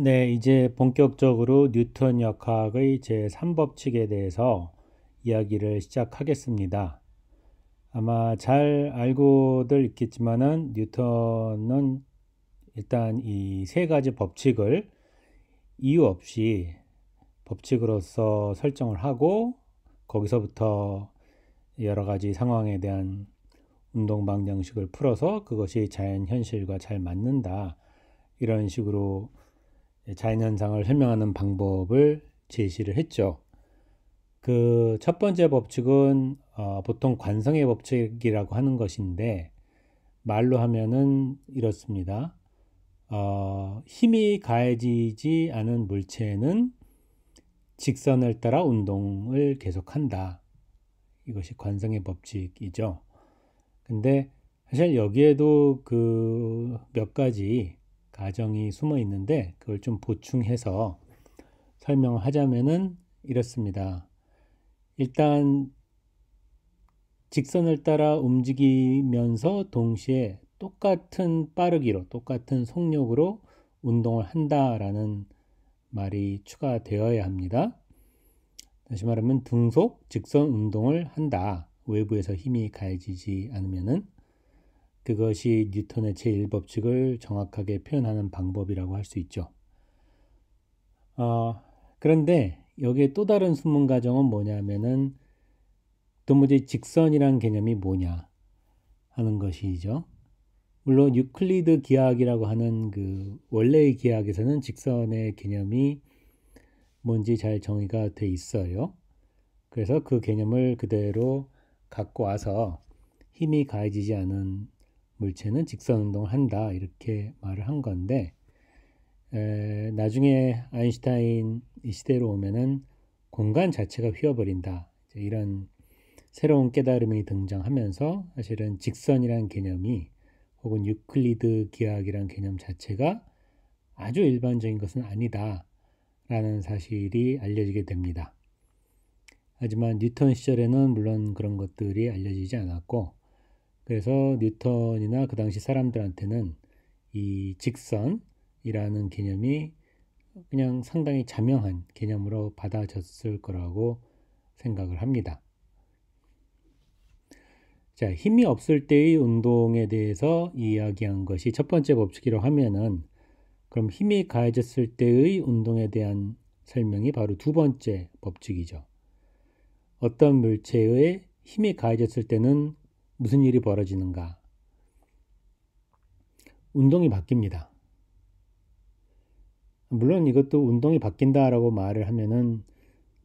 네, 이제 본격적으로 뉴턴 역학의 제3법칙에 대해서 이야기를 시작하겠습니다. 아마 잘 알고들 있겠지만은 뉴턴은 일단 이 세 가지 법칙을 이유 없이 법칙으로서 설정을 하고 거기서부터 여러 가지 상황에 대한 운동 방정식을 풀어서 그것이 자연 현실과 잘 맞는다. 이런 식으로 예, 자연 현상을 설명하는 방법을 제시를 했죠. 그 첫 번째 법칙은 어, 보통 관성의 법칙이라고 하는 것인데 말로 하면은 이렇습니다. 어, 힘이 가해지지 않은 물체는 직선을 따라 운동을 계속한다. 이것이 관성의 법칙이죠. 근데 사실 여기에도 그 몇 가지 가정이 숨어 있는데 그걸 좀 보충해서 설명하자면은 을 이렇습니다. 일단 직선을 따라 움직이면서 동시에 똑같은 빠르기로 똑같은 속력으로 운동을 한다라는 말이 추가되어야 합니다. 다시 말하면 등속 직선 운동을 한다. 외부에서 힘이 가해지지 않으면은 그것이 뉴턴의 제1법칙을 정확하게 표현하는 방법이라고 할 수 있죠. 어, 그런데 여기에 또 다른 숨은 가정은 뭐냐면은 도무지 직선이란 개념이 뭐냐 하는 것이죠. 물론 유클리드 기하학이라고 하는 그 원래의 기하학에서는 직선의 개념이 뭔지 잘 정의가 돼 있어요. 그래서 그 개념을 그대로 갖고 와서 힘이 가해지지 않은 물체는 직선 운동을 한다 이렇게 말을 한 건데 에, 나중에 아인슈타인 이 시대로 오면은 공간 자체가 휘어버린다 이런 새로운 깨달음이 등장하면서 사실은 직선이란 개념이 혹은 유클리드 기하학이란 개념 자체가 아주 일반적인 것은 아니다 라는 사실이 알려지게 됩니다. 하지만 뉴턴 시절에는 물론 그런 것들이 알려지지 않았고 그래서 뉴턴이나 그 당시 사람들한테는 이 직선이라는 개념이 그냥 상당히 자명한 개념으로 받아졌을 거라고 생각을 합니다. 자, 힘이 없을 때의 운동에 대해서 이야기한 것이 첫 번째 법칙이라고 하면은 그럼 힘이 가해졌을 때의 운동에 대한 설명이 바로 두 번째 법칙이죠. 어떤 물체의 힘이 가해졌을 때는 무슨 일이 벌어지는가? 운동이 바뀝니다. 물론 이것도 운동이 바뀐다라고 말을 하면은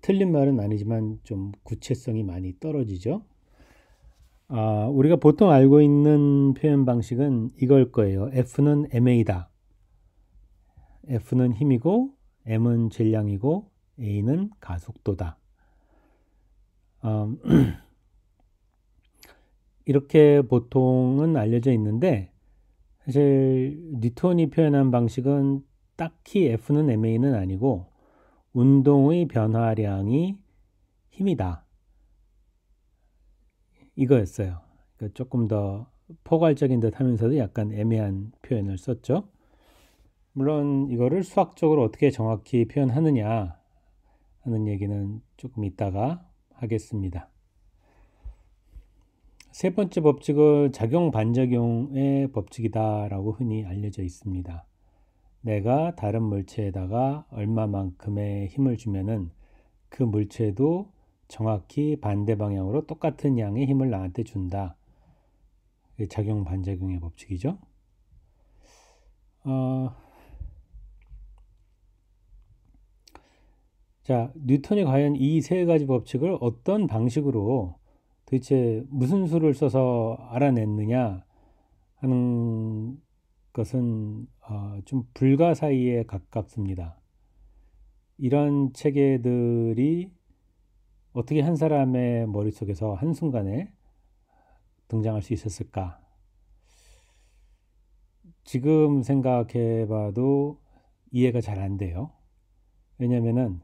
틀린 말은 아니지만 좀 구체성이 많이 떨어지죠. 아, 우리가 보통 알고 있는 표현 방식은 이걸 거예요. F는 MA다. F는 힘이고 M은 질량이고 A는 가속도다. 음, 이렇게 보통은 알려져 있는데 사실 뉴턴이 표현한 방식은 딱히 F는 MA는 아니고 운동의 변화량이 힘이다. 이거였어요. 그러니까 조금 더 포괄적인 듯 하면서도 약간 애매한 표현을 썼죠. 물론 이거를 수학적으로 어떻게 정확히 표현하느냐 하는 얘기는 조금 이따가 하겠습니다. 세 번째 법칙은 작용 반작용의 법칙이다라고 흔히 알려져 있습니다. 내가 다른 물체에다가 얼마만큼의 힘을 주면은 그 물체도 정확히 반대 방향으로 똑같은 양의 힘을 나한테 준다. 작용 반작용의 법칙이죠. 어... 자, 뉴턴이 과연 이 세 가지 법칙을 어떤 방식으로 도대체 무슨 수를 써서 알아냈느냐 하는 것은 어, 좀 불가사의에 가깝습니다. 이런 체계들이 어떻게 한 사람의 머릿속에서 한순간에 등장할 수 있었을까? 지금 생각해 봐도 이해가 잘 안 돼요. 왜냐면은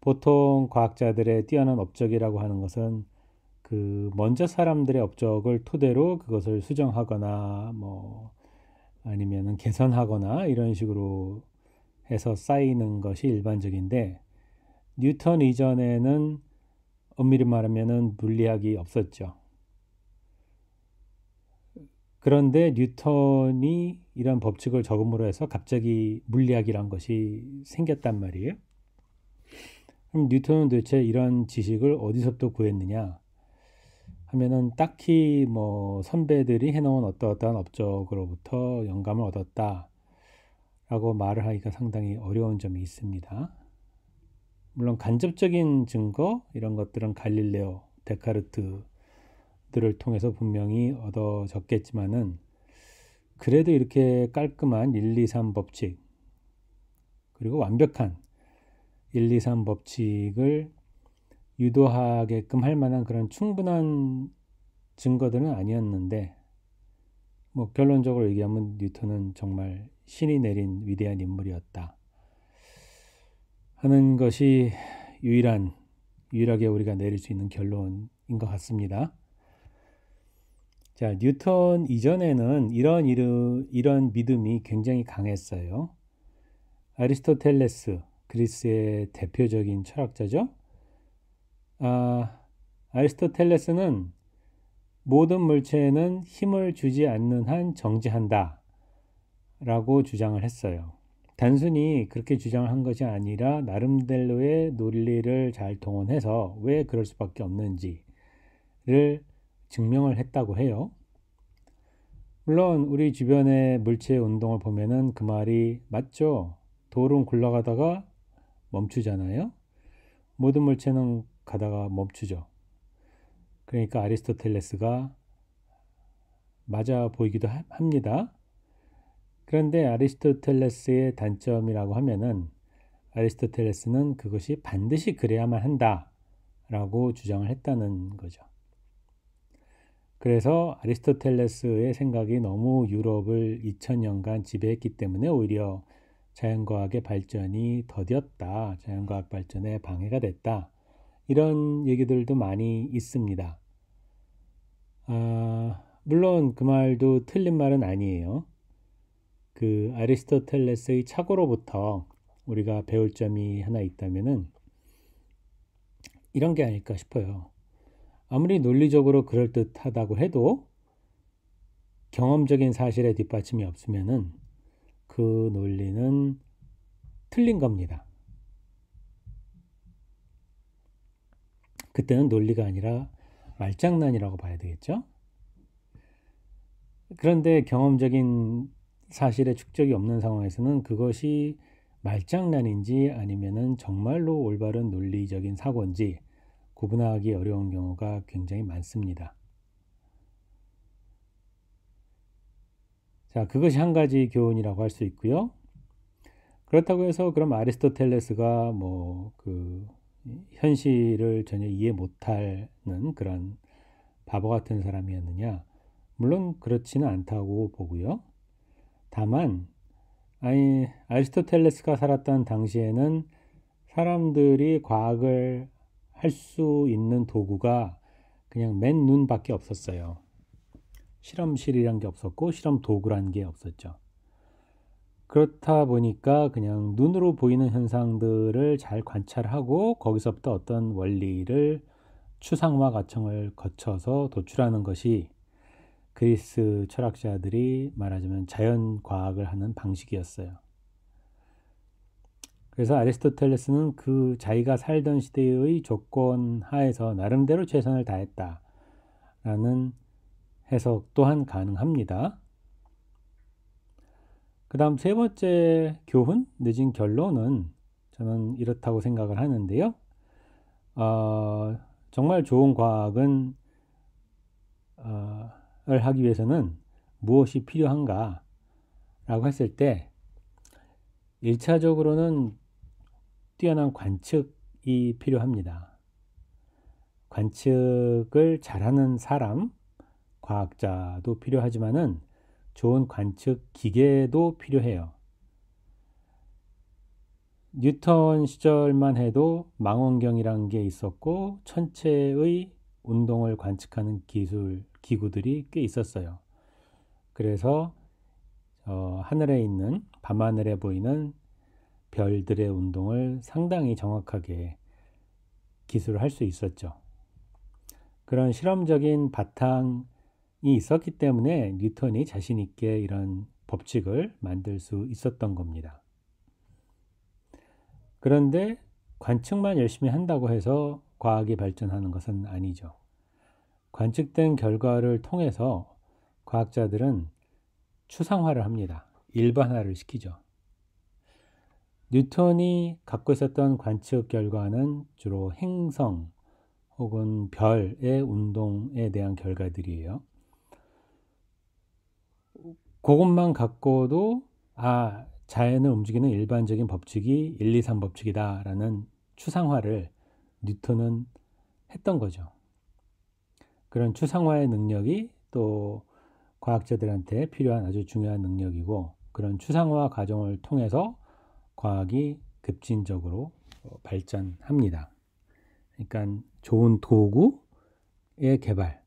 보통 과학자들의 뛰어난 업적이라고 하는 것은 그 먼저 사람들의 업적을 토대로 그것을 수정하거나 뭐 아니면은 개선하거나 이런 식으로 해서 쌓이는 것이 일반적인데 뉴턴 이전에는 엄밀히 말하면은 물리학이 없었죠. 그런데 뉴턴이 이런 법칙을 적음으로 해서 갑자기 물리학이란 것이 생겼단 말이에요. 그럼 뉴턴은 도대체 이런 지식을 어디서부터 구했느냐? 하면은 딱히 뭐 선배들이 해놓은 어떠어떠한 업적으로부터 영감을 얻었다 라고 말을 하기가 상당히 어려운 점이 있습니다. 물론 간접적인 증거 이런 것들은 갈릴레오, 데카르트들을 통해서 분명히 얻어졌겠지만은 그래도 이렇게 깔끔한 1, 2, 3 법칙 그리고 완벽한 1, 2, 3 법칙을 유도하게끔 할 만한 그런 충분한 증거들은 아니었는데 뭐 결론적으로 얘기하면 뉴턴은 정말 신이 내린 위대한 인물이었다 하는 것이 유일한 유일하게 우리가 내릴 수 있는 결론인 것 같습니다. 자, 뉴턴 이전에는 이런 이르, 이런 믿음이 굉장히 강했어요. 아리스토텔레스, 그리스의 대표적인 철학자죠. 아, 아리스토텔레스는 모든 물체에는 힘을 주지 않는 한 정지한다. 라고 주장을 했어요. 단순히 그렇게 주장을 한 것이 아니라 나름대로의 논리를 잘 동원해서 왜 그럴 수밖에 없는지를 증명을 했다고 해요. 물론 우리 주변의 물체 운동을 보면은 그 말이 맞죠. 돌은 굴러가다가 멈추잖아요. 모든 물체는 가다가 멈추죠. 그러니까 아리스토텔레스가 맞아 보이기도 합니다. 그런데 아리스토텔레스의 단점이라고 하면은 아리스토텔레스는 그것이 반드시 그래야만 한다라고 주장을 했다는 거죠. 그래서 아리스토텔레스의 생각이 너무 유럽을 2000년간 지배했기 때문에 오히려 자연과학의 발전이 더뎠다. 자연과학 발전에 방해가 됐다. 이런 얘기들도 많이 있습니다. 아, 물론 그 말도 틀린 말은 아니에요. 그 아리스토텔레스의 착오로부터 우리가 배울 점이 하나 있다면은 이런 게 아닐까 싶어요. 아무리 논리적으로 그럴듯하다고 해도 경험적인 사실에 뒷받침이 없으면은 그 논리는 틀린 겁니다. 그때는 논리가 아니라 말장난이라고 봐야 되겠죠. 그런데 경험적인 사실의 축적이 없는 상황에서는 그것이 말장난인지 아니면은 정말로 올바른 논리적인 사고인지 구분하기 어려운 경우가 굉장히 많습니다. 자, 그것이 한 가지 교훈이라고 할 수 있고요. 그렇다고 해서 그럼 아리스토텔레스가 뭐그 현실을 전혀 이해 못하는 그런 바보 같은 사람이었느냐? 물론 그렇지는 않다고 보고요. 다만 아니, 아리스토텔레스가 살았던 당시에는 사람들이 과학을 할 수 있는 도구가 그냥 맨 눈밖에 없었어요. 실험실이란 게 없었고 실험 도구란 게 없었죠. 그렇다 보니까 그냥 눈으로 보이는 현상들을 잘 관찰하고 거기서부터 어떤 원리를 추상화 과정을 거쳐서 도출하는 것이 그리스 철학자들이 말하자면 자연 과학을 하는 방식이었어요. 그래서 아리스토텔레스는 그 자기가 살던 시대의 조건 하에서 나름대로 최선을 다했다라는 해석 또한 가능합니다. 그 다음 세 번째 교훈, 늦은 결론은 저는 이렇다고 생각을 하는데요. 어, 정말 좋은 과학은 어, 을 하기 위해서는 무엇이 필요한가 라고 했을 때 1차적으로는 뛰어난 관측이 필요합니다. 관측을 잘하는 사람, 과학자도 필요하지만은 좋은 관측 기계도 필요해요. 뉴턴 시절만 해도 망원경이란 게 있었고 천체의 운동을 관측하는 기술 기구들이 꽤 있었어요. 그래서 어, 하늘에 있는 밤하늘에 보이는 별들의 운동을 상당히 정확하게 기술할 수 있었죠. 그런 실험적인 바탕 이 있었기 때문에 뉴턴이 자신 있게 이런 법칙을 만들 수 있었던 겁니다. 그런데 관측만 열심히 한다고 해서 과학이 발전하는 것은 아니죠. 관측된 결과를 통해서 과학자들은 추상화를 합니다. 일반화를 시키죠. 뉴턴이 갖고 있었던 관측 결과는 주로 행성 혹은 별의 운동에 대한 결과들이에요. 그것만 갖고도 아 자연을 움직이는 일반적인 법칙이 1, 2, 3 법칙이다라는 추상화를 뉴턴은 했던 거죠. 그런 추상화의 능력이 또 과학자들한테 필요한 아주 중요한 능력이고 그런 추상화 과정을 통해서 과학이 급진적으로 어, 발전합니다. 그러니까 좋은 도구의 개발,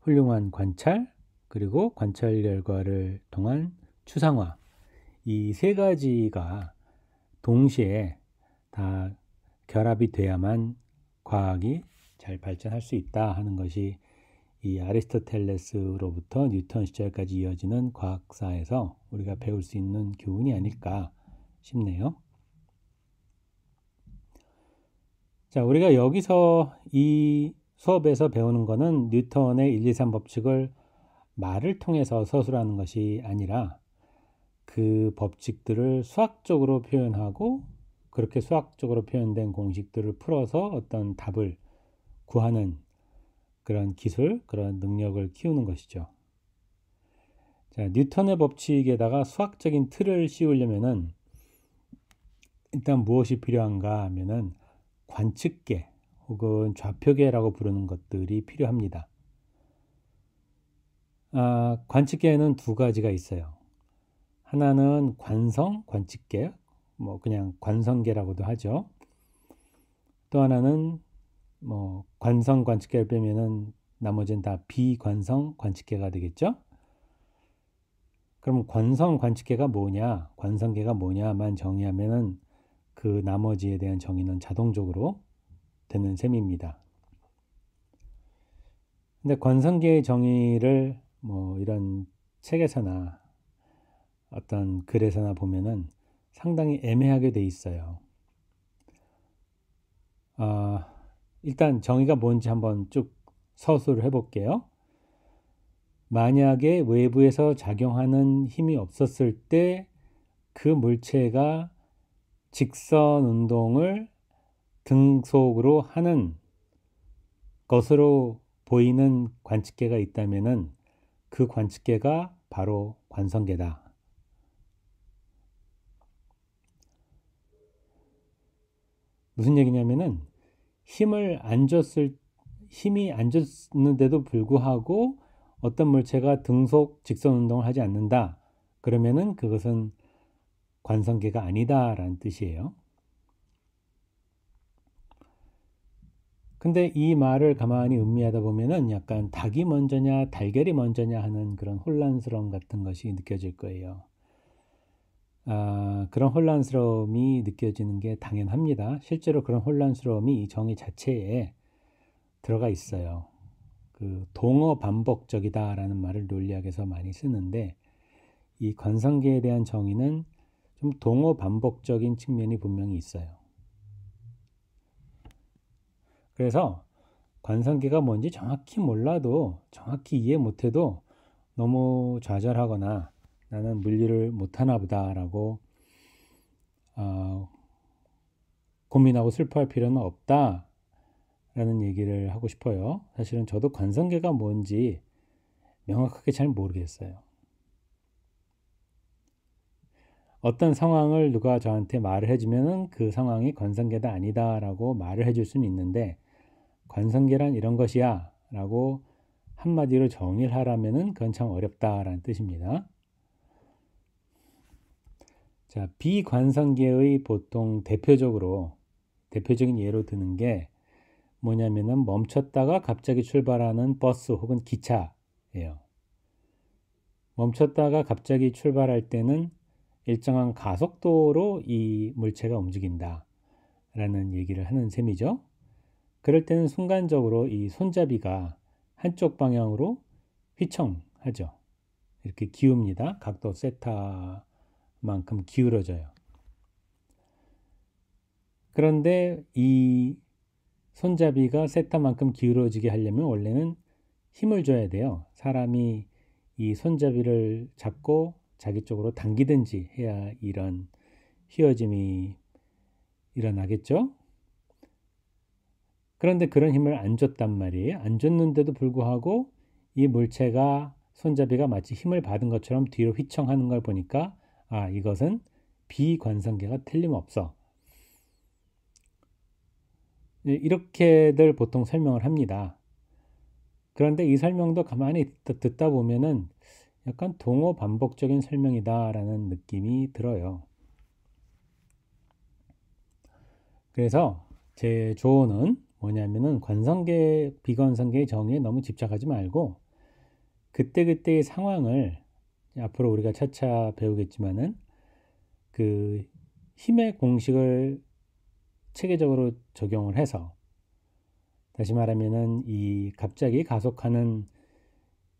훌륭한 관찰, 그리고 관찰 결과를 통한 추상화 이 세 가지가 동시에 다 결합이 돼야만 과학이 잘 발전할 수 있다 하는 것이 이 아리스토텔레스로부터 뉴턴 시절까지 이어지는 과학사에서 우리가 배울 수 있는 교훈이 아닐까 싶네요. 자, 우리가 여기서 이 수업에서 배우는 거는 뉴턴의 1, 2, 3 법칙을 말을 통해서 서술하는 것이 아니라 그 법칙들을 수학적으로 표현하고 그렇게 수학적으로 표현된 공식들을 풀어서 어떤 답을 구하는 그런 기술, 그런 능력을 키우는 것이죠. 자, 뉴턴의 법칙에다가 수학적인 틀을 씌우려면은 일단 무엇이 필요한가 하면은 관측계 혹은 좌표계라고 부르는 것들이 필요합니다. 아, 관측계에는 두 가지가 있어요. 하나는 관성 관측계, 뭐 그냥 관성계라고도 하죠. 또 하나는 뭐 관성 관측계를 빼면은 나머지는 다 비관성 관측계가 되겠죠. 그럼 관성 관측계가 뭐냐, 관성계가 뭐냐만 정의하면은 그 나머지에 대한 정의는 자동적으로 되는 셈입니다. 근데 관성계의 정의를 뭐 이런 책에서나 어떤 글에서나 보면은 상당히 애매하게 돼 있어요. 아, 일단 정의가 뭔지 한번 쭉 서술을 해볼게요. 만약에 외부에서 작용하는 힘이 없었을 때 그 물체가 직선 운동을 등속으로 하는 것으로 보이는 관측계가 있다면 그 관측계가 바로 관성계다. 무슨 얘기냐면은 힘을 안 줬을 힘이 안 줬는데도 불구하고 어떤 물체가 등속 직선 운동을 하지 않는다. 그러면은 그것은 관성계가 아니다라는 뜻이에요. 근데 이 말을 가만히 음미하다 보면은 약간 닭이 먼저냐 달걀이 먼저냐 하는 그런 혼란스러움 같은 것이 느껴질 거예요. 아, 그런 혼란스러움이 느껴지는 게 당연합니다. 실제로 그런 혼란스러움이 이 정의 자체에 들어가 있어요. 그 동어 반복적이다라는 말을 논리학에서 많이 쓰는데 이 관상계에 대한 정의는 좀 동어 반복적인 측면이 분명히 있어요. 그래서 관성계가 뭔지 정확히 몰라도 정확히 이해 못해도 너무 좌절하거나 나는 물리를 못하나 보다라고 어, 고민하고 슬퍼할 필요는 없다라는 얘기를 하고 싶어요. 사실은 저도 관성계가 뭔지 명확하게 잘 모르겠어요. 어떤 상황을 누가 저한테 말을 해주면그 상황이 관성계다 아니다라고 말을 해줄 수는 있는데 관성계란 이런 것이야 라고 한마디로 정의를 하라면은 그건 참 어렵다라는 뜻입니다. 자, 비관성계의 보통 대표적으로 대표적인 예로 드는 게 뭐냐면은 멈췄다가 갑자기 출발하는 버스 혹은 기차예요. 멈췄다가 갑자기 출발할 때는 일정한 가속도로 이 물체가 움직인다. 라는 얘기를 하는 셈이죠. 그럴 때는 순간적으로 이 손잡이가 한쪽 방향으로 휘청하죠. 이렇게 기웁니다. 각도 세타만큼 기울어져요. 그런데 이 손잡이가 세타만큼 기울어지게 하려면 원래는 힘을 줘야 돼요. 사람이 이 손잡이를 잡고 자기 쪽으로 당기든지 해야 이런 휘어짐이 일어나겠죠. 그런데 그런 힘을 안 줬단 말이에요. 안 줬는데도 불구하고 이 물체가 손잡이가 마치 힘을 받은 것처럼 뒤로 휘청하는 걸 보니까 아 이것은 비관성계가 틀림없어. 예, 이렇게들 보통 설명을 합니다. 그런데 이 설명도 가만히 듣다 보면은 약간 동호 반복적인 설명이다라는 느낌이 들어요. 그래서 제 조언은 뭐냐면은 관상계, 비관상계의 정의에 너무 집착하지 말고 그때그때의 상황을 앞으로 우리가 차차 배우겠지만은 그 힘의 공식을 체계적으로 적용을 해서 다시 말하면은 이 갑자기 가속하는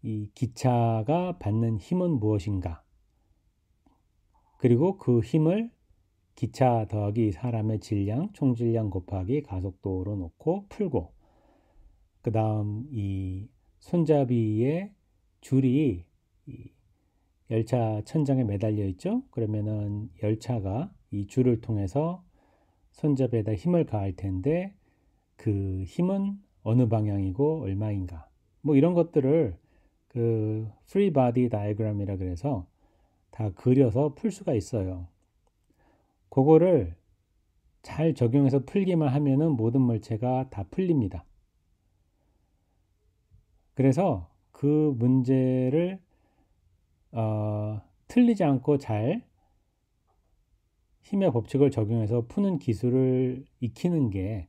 이 기차가 받는 힘은 무엇인가 그리고 그 힘을 기차 더하기 사람의 질량, 총 질량 곱하기 가속도로 놓고 풀고 그 다음 이 손잡이의 줄이 이 열차 천장에 매달려 있죠. 그러면은 열차가 이 줄을 통해서 손잡이에다 힘을 가할 텐데 그 힘은 어느 방향이고 얼마인가 뭐 이런 것들을 그 프리 바디 다이그램이라 그래서 다 그려서 풀 수가 있어요. 그거를 잘 적용해서 풀기만 하면은 모든 물체가 다 풀립니다. 그래서 그 문제를 어, 틀리지 않고 잘 힘의 법칙을 적용해서 푸는 기술을 익히는 게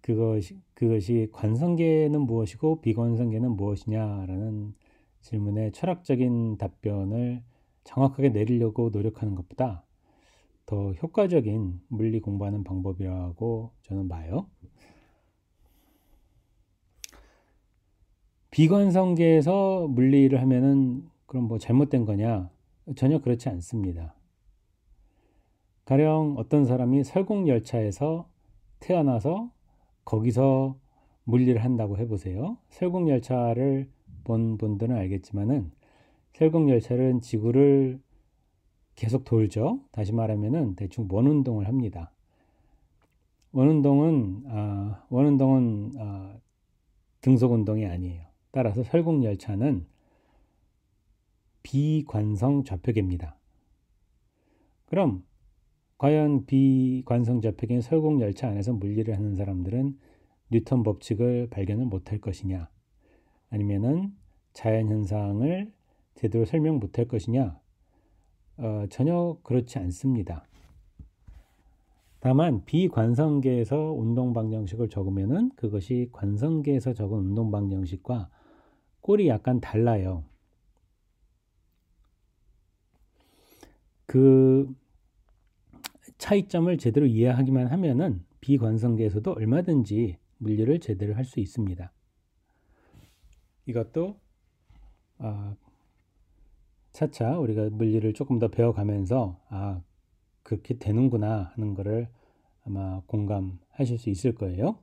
그것이, 그것이 관성계는 무엇이고 비관성계는 무엇이냐라는 질문에 철학적인 답변을 정확하게 내리려고 노력하는 것보다 더 효과적인 물리 공부하는 방법이라고 저는 봐요. 비관성계에서 물리를 하면은 그럼 뭐 잘못된 거냐? 전혀 그렇지 않습니다. 가령 어떤 사람이 설국열차에서 태어나서 거기서 물리를 한다고 해보세요. 설국열차를 본 분들은 알겠지만은 설국열차는 지구를 계속 돌죠. 다시 말하면은 대충 원운동을 합니다. 원운동은 어, 원운동은 어, 아, 등속 운동이 아니에요. 따라서 설국 열차는 비관성 좌표계입니다. 그럼 과연 비관성 좌표계인 설국 열차 안에서 물리를 하는 사람들은 뉴턴 법칙을 발견을 못할 것이냐, 아니면은 자연 현상을 제대로 설명 못할 것이냐 어, 전혀 그렇지 않습니다. 다만 비관성계에서 운동 방정식을 적으면은 그것이 관성계에서 적은 운동 방정식과 꼴이 약간 달라요. 그 차이점을 제대로 이해하기만 하면은 비관성계에서도 얼마든지 물리를 제대로 할 수 있습니다. 이것도 어, 차차 우리가 물리를 조금 더 배워가면서 아 그렇게 되는구나 하는 것을 아마 공감하실 수 있을 거예요.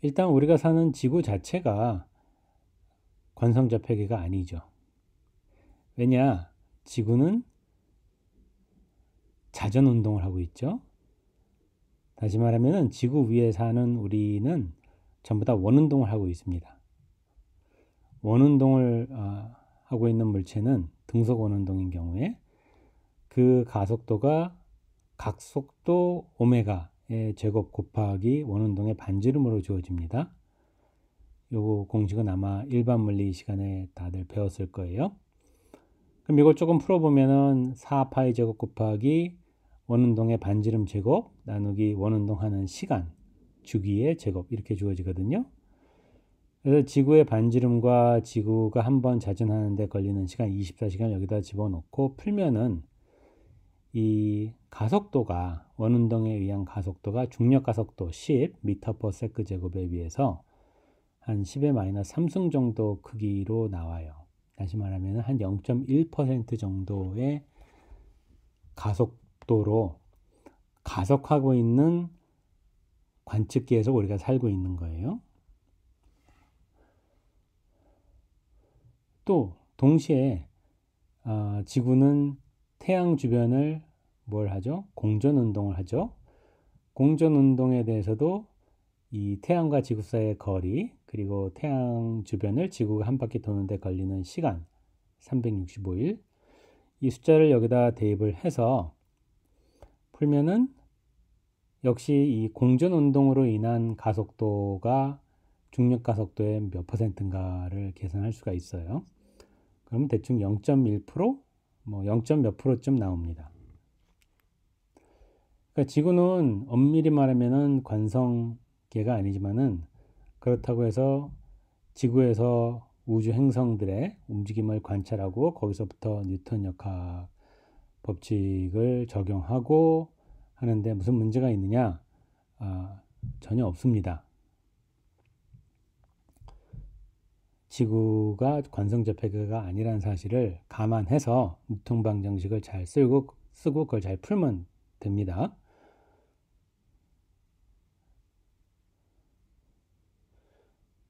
일단 우리가 사는 지구 자체가 관성자 폐계가 아니죠. 왜냐 지구는 자전 운동을 하고 있죠. 다시 말하면 지구 위에 사는 우리는 전부 다 원운동을 하고 있습니다. 원운동을 아, 하고 있는 물체는 등속 원운동인 경우에 그 가속도가 각속도 오메가의 제곱 곱하기 원운동의 반지름으로 주어집니다. 요거 공식은 아마 일반 물리 시간에 다들 배웠을 거예요. 그럼 이걸 조금 풀어보면은 4파이 제곱 곱하기 원운동의 반지름 제곱 나누기 원운동하는 시간 주기의 제곱 이렇게 주어지거든요. 그래서 지구의 반지름과 지구가 한번 자전하는데 걸리는 시간 24시간 여기다 집어넣고 풀면은 이 가속도가 원운동에 의한 가속도가 중력 가속도 10 세크 제곱에 비해서 한 10의 마이너스 3승 정도 크기로 나와요. 다시 말하면 한 0.1% 정도의 가속도로 가속하고 있는 관측기에서 우리가 살고 있는 거예요. 또 동시에 아, 지구는 태양 주변을 뭘 하죠? 공전 운동을 하죠. 공전 운동에 대해서도 이 태양과 지구 사이의 거리 그리고 태양 주변을 지구가 한 바퀴 도는데 걸리는 시간 365일 이 숫자를 여기다 대입을 해서 풀면은 역시 이 공전 운동으로 인한 가속도가 중력 가속도의 몇 퍼센트인가를 계산할 수가 있어요. 그러면 대충 0.1%, 뭐 0. 몇 프로쯤 나옵니다. 그러니까 지구는 엄밀히 말하면은 관성계가 아니지만은 그렇다고 해서 지구에서 우주 행성들의 움직임을 관찰하고 거기서부터 뉴턴 역학 법칙을 적용하고 하는데 무슨 문제가 있느냐? 아, 전혀 없습니다. 지구가 관성접해가 아니라는 사실을 감안해서 유통방 정식을 잘 쓰고, 쓰고 그걸 잘 풀면 됩니다.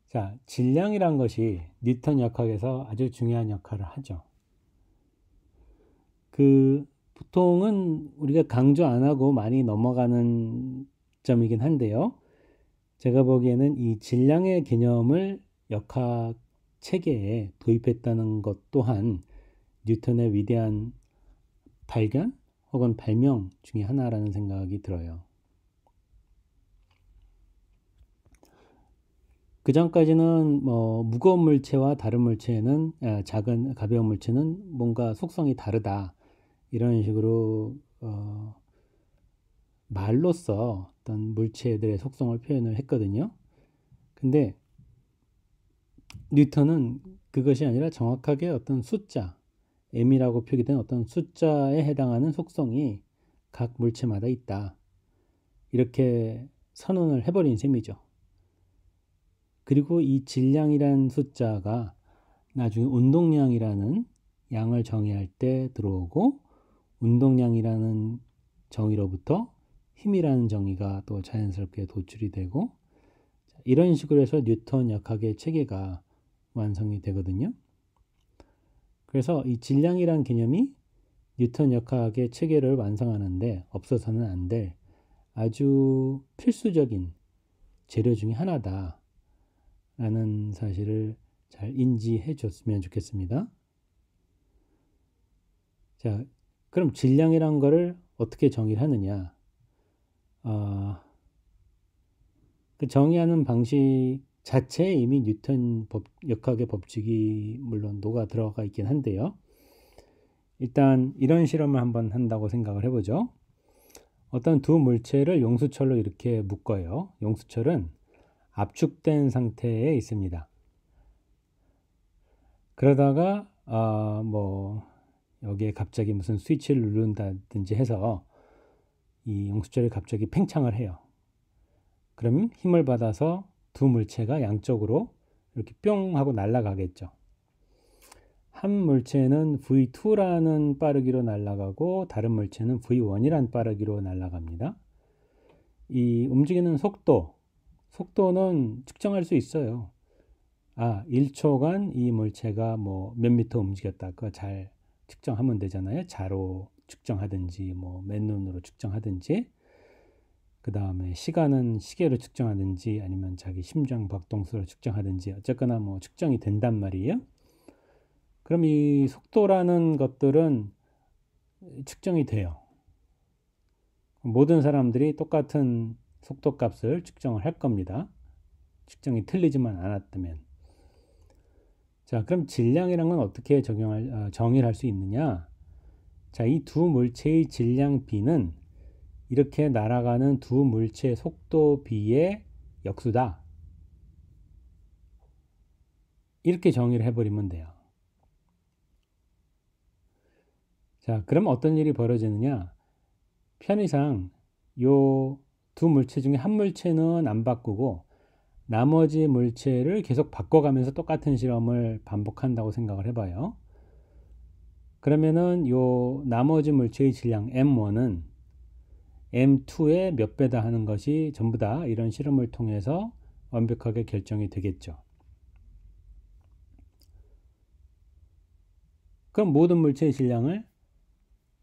자, 질량이란 것이 뉴턴 역학에서 아주 중요한 역할을 하죠. 그 보통은 우리가 강조 안 하고 많이 넘어가는 점이긴 한데요. 제가 보기에는 이 질량의 개념을 역학 체계에 도입했다는 것 또한 뉴턴의 위대한 발견 혹은 발명 중의 하나라는 생각이 들어요. 그 전까지는 뭐 무거운 물체와 다른 물체는 아, 작은 가벼운 물체는 뭔가 속성이 다르다 이런 식으로 어, 말로써 어떤 물체들의 속성을 표현을 했거든요. 근데 뉴턴은 그것이 아니라 정확하게 어떤 숫자, m이라고 표기된 어떤 숫자에 해당하는 속성이 각 물체마다 있다. 이렇게 선언을 해버린 셈이죠. 그리고 이 질량이란 숫자가 나중에 운동량이라는 양을 정의할 때 들어오고 운동량이라는 정의로부터 힘이라는 정의가 또 자연스럽게 도출이 되고 이런 식으로 해서 뉴턴 역학의 체계가 완성이 되거든요. 그래서 이 질량이란 개념이 뉴턴 역학의 체계를 완성하는데 없어서는 안 될 아주 필수적인 재료 중에 하나다라는 사실을 잘 인지해 줬으면 좋겠습니다. 자, 그럼 질량이란 거를 어떻게 정의를 하느냐? 아, 그 정의하는 방식 자체에 이미 뉴턴 법, 역학의 법칙이 물론 녹아 들어가 있긴 한데요. 일단 이런 실험을 한번 한다고 생각을 해보죠. 어떤 두 물체를 용수철로 이렇게 묶어요. 용수철은 압축된 상태에 있습니다. 그러다가 어, 뭐 여기에 갑자기 무슨 스위치를 누른다든지 해서 이 용수철이 갑자기 팽창을 해요. 그럼 힘을 받아서 두 물체가 양쪽으로 이렇게 뿅 하고 날아가겠죠. 한 물체는 V2라는 빠르기로 날아가고 다른 물체는 v 1이라는 빠르기로 날아갑니다. 이 움직이는 속도, 속도는 측정할 수 있어요. 아, 1초간 이 물체가 뭐몇 미터 움직였다. 그거 잘 측정하면 되잖아요. 자로 측정하든지 뭐 맨눈으로 측정하든지 그 다음에 시간은 시계로 측정하든지 아니면 자기 심장 박동수로 측정하든지 어쨌거나 뭐 측정이 된단 말이에요. 그럼 이 속도라는 것들은 측정이 돼요. 모든 사람들이 똑같은 속도 값을 측정을 할 겁니다. 측정이 틀리지만 않았다면. 자, 그럼 질량이란 건 어떻게 적용할, 아, 정의를 할 수 있느냐? 자, 이 두 물체의 질량 B는 이렇게 날아가는 두 물체의 속도 비의 역수다. 이렇게 정의를 해버리면 돼요. 자, 그럼 어떤 일이 벌어지느냐? 편의상 요 두 물체 중에 한 물체는 안 바꾸고 나머지 물체를 계속 바꿔가면서 똑같은 실험을 반복한다고 생각을 해봐요. 그러면은 요 나머지 물체의 질량 m1은 m2의 몇 배다 하는 것이 전부 다 이런 실험을 통해서 완벽하게 결정이 되겠죠. 그럼 모든 물체의 질량을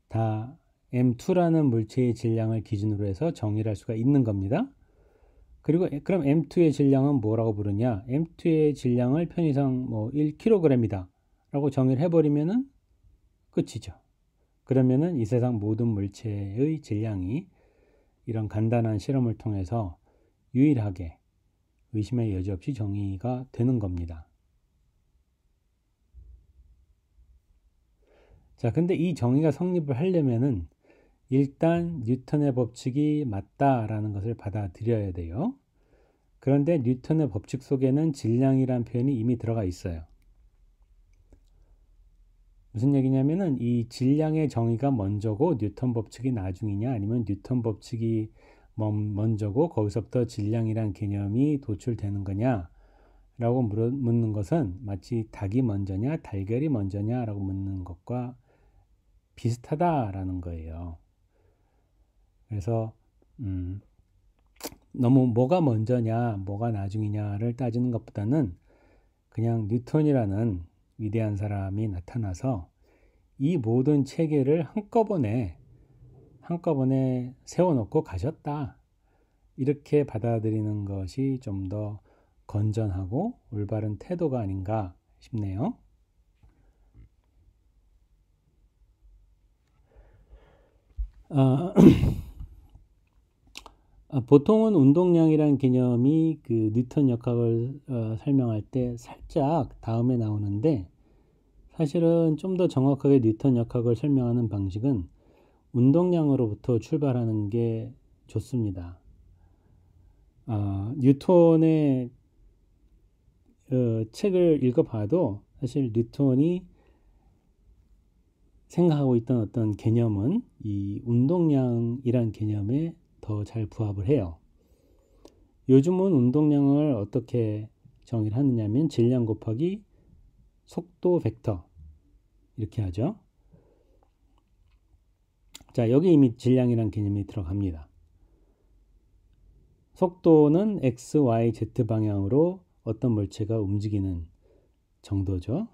다 m2라는 물체의 질량을 기준으로 해서 정의를 할 수가 있는 겁니다. 그리고 그럼 m2의 질량은 뭐라고 부르냐? m2의 질량을 편의상 뭐 1kg이다 라고 정의를 해버리면 끝이죠. 그러면이 세상 모든 물체의 질량이 이런 간단한 실험을 통해서 유일하게 의심의 여지 없이 정의가 되는 겁니다. 자, 근데 이 정의가 성립을 하려면은 일단 뉴턴의 법칙이 맞다라는 것을 받아들여야 돼요. 그런데 뉴턴의 법칙 속에는 질량이란 표현이 이미 들어가 있어요. 무슨 얘기냐면은 이 질량의 정의가 먼저고 뉴턴 법칙이 나중이냐 아니면 뉴턴 법칙이 먼저고 거기서부터 질량이란 개념이 도출되는 거냐 라고 물어, 묻는 것은 마치 닭이 먼저냐 달걀이 먼저냐 라고 묻는 것과 비슷하다라는 거예요. 그래서 음, 너무 뭐가 먼저냐 뭐가 나중이냐를 따지는 것보다는 그냥 뉴턴이라는 위대한 사람이 나타나서 이 모든 체계를 한꺼번에 한꺼번에 세워놓고 가셨다. 이렇게 받아들이는 것이 좀 더 건전하고 올바른 태도가 아닌가 싶네요. 어, 아, 보통은 운동량이란 개념이 그 뉴턴 역학을 어, 설명할 때 살짝 다음에 나오는데 사실은 좀 더 정확하게 뉴턴 역학을 설명하는 방식은 운동량으로부터 출발하는 게 좋습니다. 어, 뉴턴의 어, 책을 읽어봐도 사실 뉴턴이 생각하고 있던 어떤 개념은 이 운동량이란 개념에 더잘 부합을 해요. 요즘은 운동량을 어떻게 정의를 하느냐면 질량 곱하기 속도 벡터 이렇게 하죠. 자, 여기 이미 질량이란 개념이 들어갑니다. 속도는 x, y, z 방향으로 어떤 물체가 움직이는 정도죠.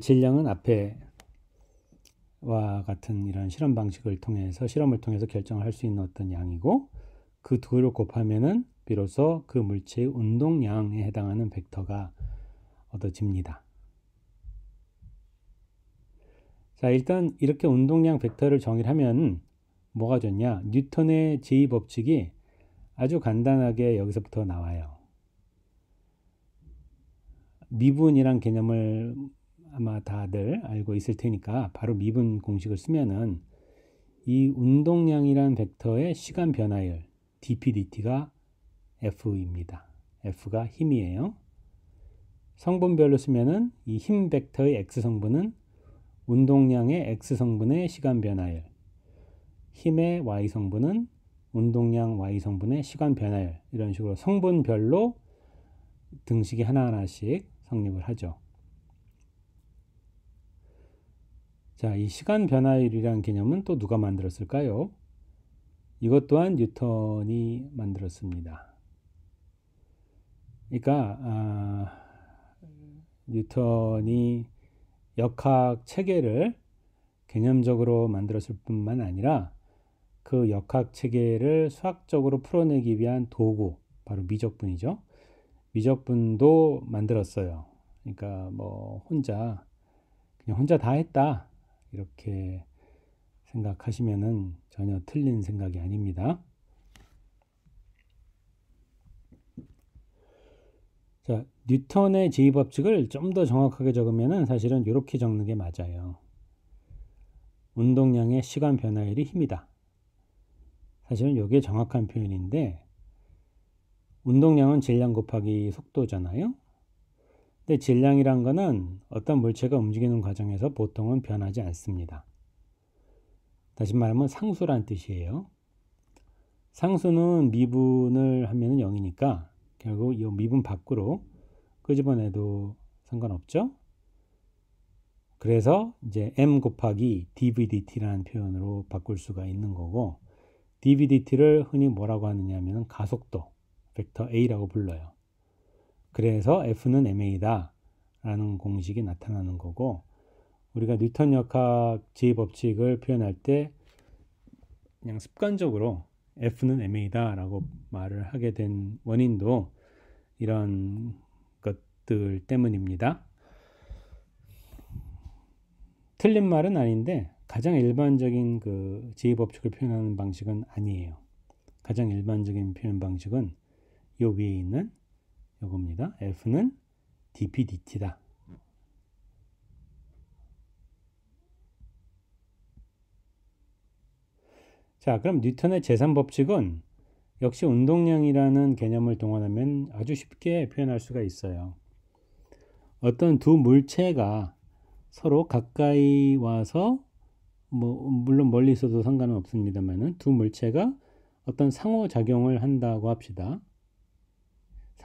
질량은 앞에 와 같은 이런 실험 방식을 통해서 실험을 통해서 결정을 할수 있는 어떤 양이고 그 두 개를 곱하면은 비로소 그 물체의 운동량에 해당하는 벡터가 얻어집니다. 자 일단 이렇게 운동량 벡터를 정의를 하면 뭐가 좋냐 뉴턴의 제2 법칙이 아주 간단하게 여기서부터 나와요. 미분이란 개념을 아마 다들 알고 있을 테니까 바로 미분 공식을 쓰면은 이 운동량이란 벡터의 시간 변화율 dpdt가 f입니다. f가 힘이에요. 성분별로 쓰면은 이 힘 벡터의 x 성분은 운동량의 x 성분의 시간 변화율, 힘의 y 성분은 운동량 y 성분의 시간 변화율 이런 식으로 성분별로 등식이 하나하나씩 성립을 하죠. 자, 이 시간 변화율이라는 개념은 또 누가 만들었을까요? 이것 또한 뉴턴이 만들었습니다. 그러니까 아, 뉴턴이 역학 체계를 개념적으로 만들었을 뿐만 아니라 그 역학 체계를 수학적으로 풀어내기 위한 도구, 바로 미적분이죠. 미적분도 만들었어요. 그러니까 뭐 혼자 그냥 혼자 다 했다. 이렇게 생각하시면 전혀 틀린 생각이 아닙니다. 자, 뉴턴의 제이 법칙을 좀 더 정확하게 적으면 사실은 이렇게 적는 게 맞아요. 운동량의 시간 변화율이 힘이다. 사실은 이게 정확한 표현인데 운동량은 질량 곱하기 속도잖아요. 근데 질량이란 거는 어떤 물체가 움직이는 과정에서 보통은 변하지 않습니다. 다시 말하면 상수란 뜻이에요. 상수는 미분을 하면 0이니까 결국 이 미분 밖으로 끄집어내도 상관없죠. 그래서 이제 m 곱하기 dvdt라는 표현으로 바꿀 수가 있는 거고 dvdt를 흔히 뭐라고 하느냐 하면 가속도 벡터 a라고 불러요. 그래서 F는 MA다 라는 공식이 나타나는 거고 우리가 뉴턴 역학지 제 법칙을 표현할 때 그냥 습관적으로 F는 MA다 라고 말을 하게 된 원인도 이런 것들 때문입니다. 틀린 말은 아닌데 가장 일반적인 그 지의 법칙을 표현하는 방식은 아니에요. 가장 일반적인 표현 방식은 요 위에 있는 요겁니다. F는 dp dt다. 자, 그럼 뉴턴의 재산 법칙은 역시 운동량이라는 개념을 동원하면 아주 쉽게 표현할 수가 있어요. 어떤 두 물체가 서로 가까이 와서 뭐 물론 멀리 있어도 상관은 없습니다만은 두 물체가 어떤 상호작용을 한다고 합시다.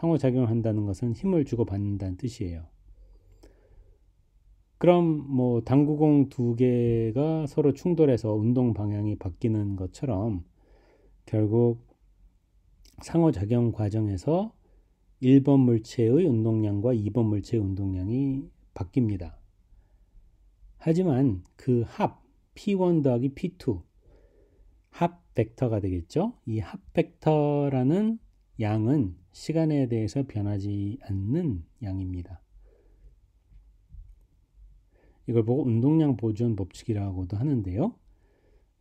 상호작용한다는 을 것은 힘을 주고받는다는 뜻이에요. 그럼 뭐 당구공 두 개가 서로 충돌해서 운동 방향이 바뀌는 것처럼 결국 상호작용 과정에서 1번 물체의 운동량과 2번 물체의 운동량이 바뀝니다. 하지만 그 합, P1 더하기 P2, 합 벡터가 되겠죠? 이 합 벡터라는 양은 시간에 대해서 변하지 않는 양입니다. 이걸 보고 운동량 보존 법칙이라고도 하는데요.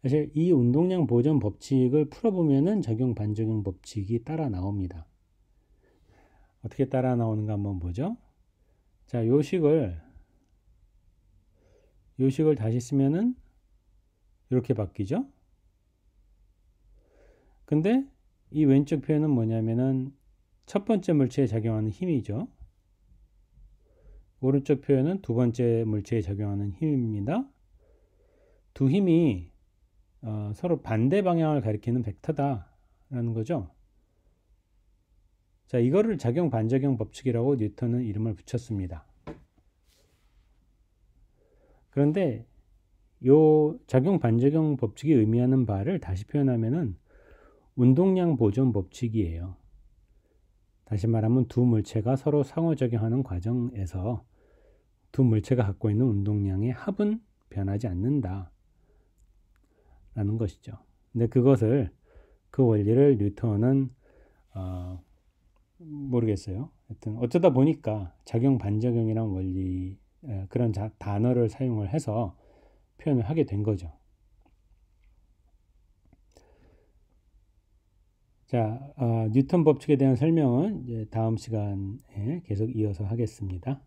사실 이 운동량 보존 법칙을 풀어보면 적용 반적용 법칙이 따라 나옵니다. 어떻게 따라 나오는가 한번 보죠. 자, 요식을 요식을 다시 쓰면은 이렇게 바뀌죠. 근데 이 왼쪽 표현은 뭐냐면은 첫 번째 물체에 작용하는 힘이죠. 오른쪽 표현은 두 번째 물체에 작용하는 힘입니다. 두 힘이 어, 서로 반대 방향을 가리키는 벡터다라는 거죠. 자, 이거를 작용 반작용 법칙이라고 뉴턴은 이름을 붙였습니다. 그런데 요 작용 반작용 법칙이 의미하는 바를 다시 표현하면은 운동량 보존 법칙이에요. 다시 말하면 두 물체가 서로 상호 작용하는 과정에서 두 물체가 갖고 있는 운동량의 합은 변하지 않는다. 라는 것이죠. 근데 그것을 그 원리를 뉴턴은 어, 모르겠어요. 하여튼 어쩌다 보니까 작용 반작용이란 원리 그런 자, 단어를 사용을 해서 표현을 하게 된 거죠. 자, 어, 뉴턴 법칙에 대한 설명은 이제 다음 시간에 계속 이어서 하겠습니다.